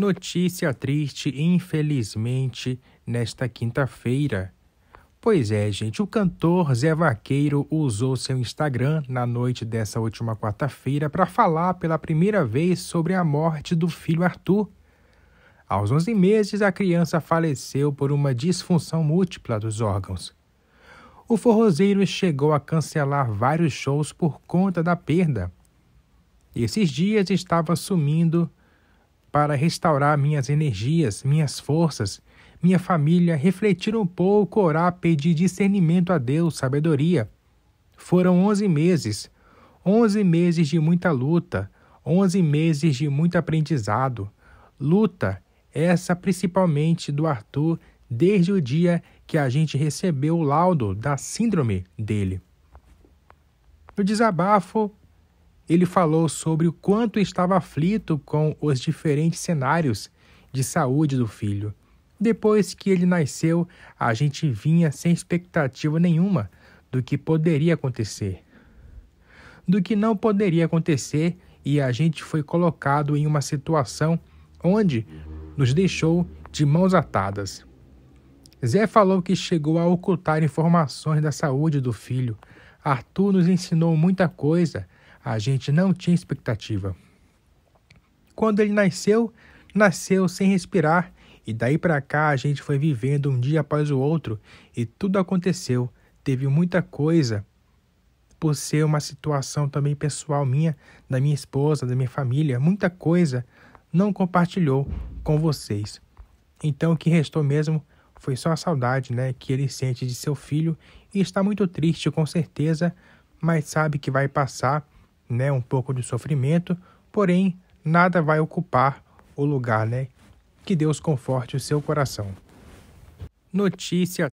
Notícia triste, infelizmente, nesta quinta-feira. Pois é, gente, o cantor Zé Vaqueiro usou seu Instagram na noite dessa última quarta-feira para falar pela primeira vez sobre a morte do filho Arthur. Aos 11 meses, a criança faleceu por uma disfunção múltipla dos órgãos. O forrozeiro chegou a cancelar vários shows por conta da perda. Esses dias estava sumindo para restaurar minhas energias, minhas forças, minha família, refletir um pouco, orar, pedir discernimento a Deus, sabedoria. Foram onze meses, onze meses de muita luta, onze meses de muito aprendizado. Luta, essa principalmente do Arthur, desde o dia que a gente recebeu o laudo da síndrome dele. O desabafo, ele falou sobre o quanto estava aflito com os diferentes cenários de saúde do filho. Depois que ele nasceu, a gente vinha sem expectativa nenhuma do que poderia acontecer. Do que não poderia acontecer, e a gente foi colocado em uma situação onde nos deixou de mãos atadas. Zé falou que chegou a ocultar informações da saúde do filho. Arthur nos ensinou muita coisa a gente não tinha expectativa. Quando ele nasceu, nasceu sem respirar, e daí para cá a gente foi vivendo um dia após o outro, e tudo aconteceu. Teve muita coisa, por ser uma situação também pessoal minha, da minha esposa, da minha família, muita coisa não compartilhou com vocês. Então o que restou mesmo foi só a saudade, né, que ele sente de seu filho e está muito triste com certeza, mas sabe que vai passar né, um pouco de sofrimento, porém nada vai ocupar o lugar, né? Que Deus conforte o seu coração. Notícia